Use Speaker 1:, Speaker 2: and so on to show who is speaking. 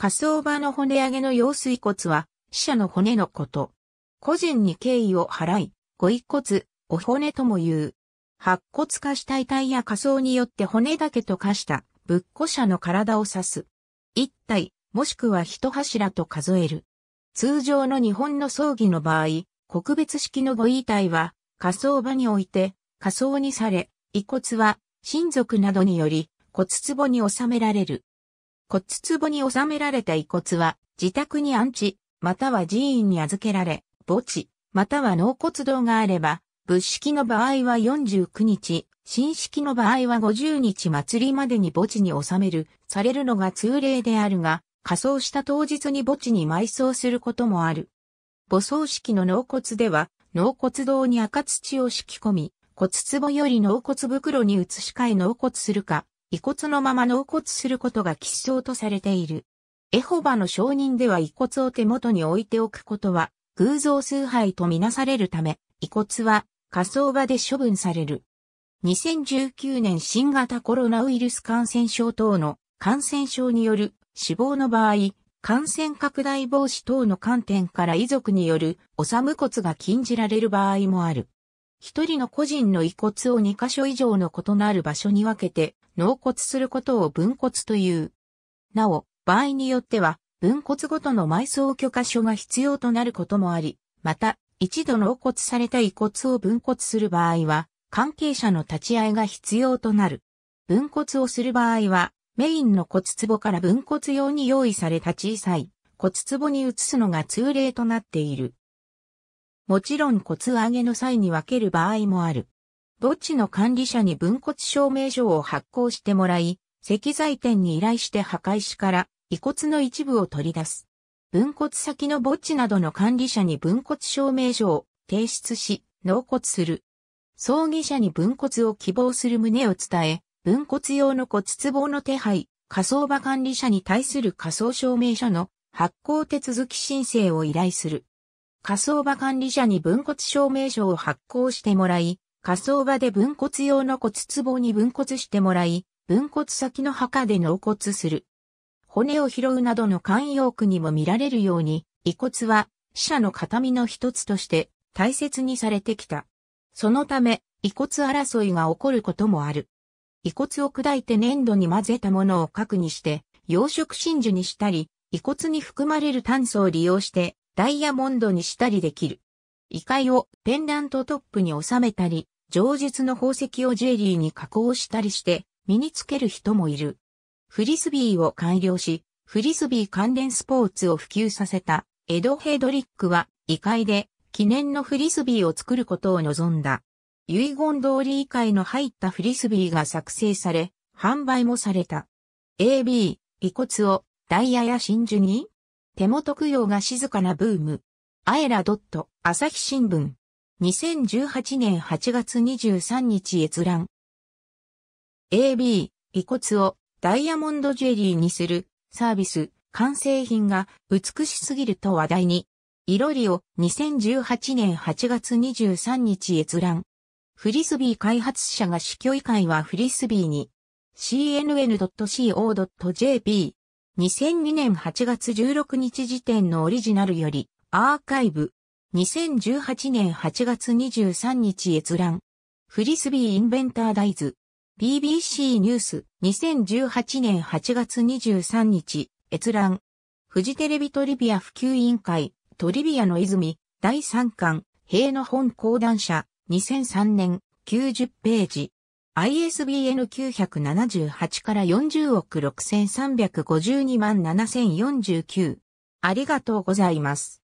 Speaker 1: 火葬場の骨上げの用水骨は、死者の骨のこと。個人に敬意を払い、ご遺骨、お骨とも言う。白骨化した遺体や火葬によって骨だけと化した仏骨者の体を指す。一体、もしくは一柱と数える。通常の日本の葬儀の場合、国別式のご遺体は火葬場において火葬にされ、遺骨は親族などにより骨壺に収められる。骨壺に収められた遺骨は、自宅に安置、または寺院に預けられ、墓地、または納骨堂があれば、仏式の場合は49日、新式の場合は50日祭りまでに墓地に収める、されるのが通例であるが、仮装した当日に墓地に埋葬することもある。墓葬式の納骨では、納骨堂に赤土を敷き込み、骨壺より納骨袋に移し替え納骨するか、遺骨のまま納骨することが吉祥とされている。エホバの証人では遺骨を手元に置いておくことは、偶像崇拝とみなされるため、遺骨は火葬場で処分される。2019年新型コロナウイルス感染症等の感染症による死亡の場合、感染拡大防止等の観点から遺族による納む骨が禁じられる場合もある。一人の個人の遺骨を2カ所以上の異なる場所に分けて納骨することを分骨という。なお、場合によっては、分骨ごとの埋葬許可書が必要となることもあり、また、一度納骨された遺骨を分骨する場合は、関係者の立ち会いが必要となる。分骨をする場合は、メインの骨壺から分骨用に用意された小さい骨壺に移すのが通例となっている。もちろん骨上げの際に分ける場合もある。墓地の管理者に分骨証明書を発行してもらい、石材店に依頼して墓石から遺骨の一部を取り出す。分骨先の墓地などの管理者に分骨証明書を提出し、納骨する。葬儀者に分骨を希望する旨を伝え、分骨用の骨壺の手配、火葬場管理者に対する火葬証明書の発行手続き申請を依頼する。火葬場管理者に分骨証明書を発行してもらい、火葬場で分骨用の骨壺に分骨してもらい、分骨先の墓で納骨する。骨を拾うなどの慣用句にも見られるように、遺骨は死者の形見の一つとして大切にされてきた。そのため、遺骨争いが起こることもある。遺骨を砕いて粘土に混ぜたものを核にして、養殖真珠にしたり、遺骨に含まれる炭素を利用してダイヤモンドにしたりできる。異界をペンダントトップに収めたり、上述の宝石をジュエリーに加工したりして身につける人もいる。フリスビーを改良し、フリスビー関連スポーツを普及させたエド・ヘドリックは異界で記念のフリスビーを作ることを望んだ。遺言通り異界の入ったフリスビーが作成され、販売もされた。AB、遺骨をダイヤや真珠に手元供養が静かなブーム。アエラ・ドット、朝日新聞。2018年8月23日閲覧。AB、遺骨をダイヤモンドジュエリーにするサービス、完成品が美しすぎると話題に。いろりを2018年8月23日閲覧。フリスビー開発者が死去委会はフリスビーに cnn.co.jp2002 年8月16日時点のオリジナルよりアーカイブ2018年8月23日閲覧。フリスビーインベンターダイズ。BBC ニュース2018年8月23日閲覧。フジテレビトリビア普及委員会トリビアの泉第3巻平の本講談社2003年90ページ。ISBN 978から40億6352万7049。ありがとうございます。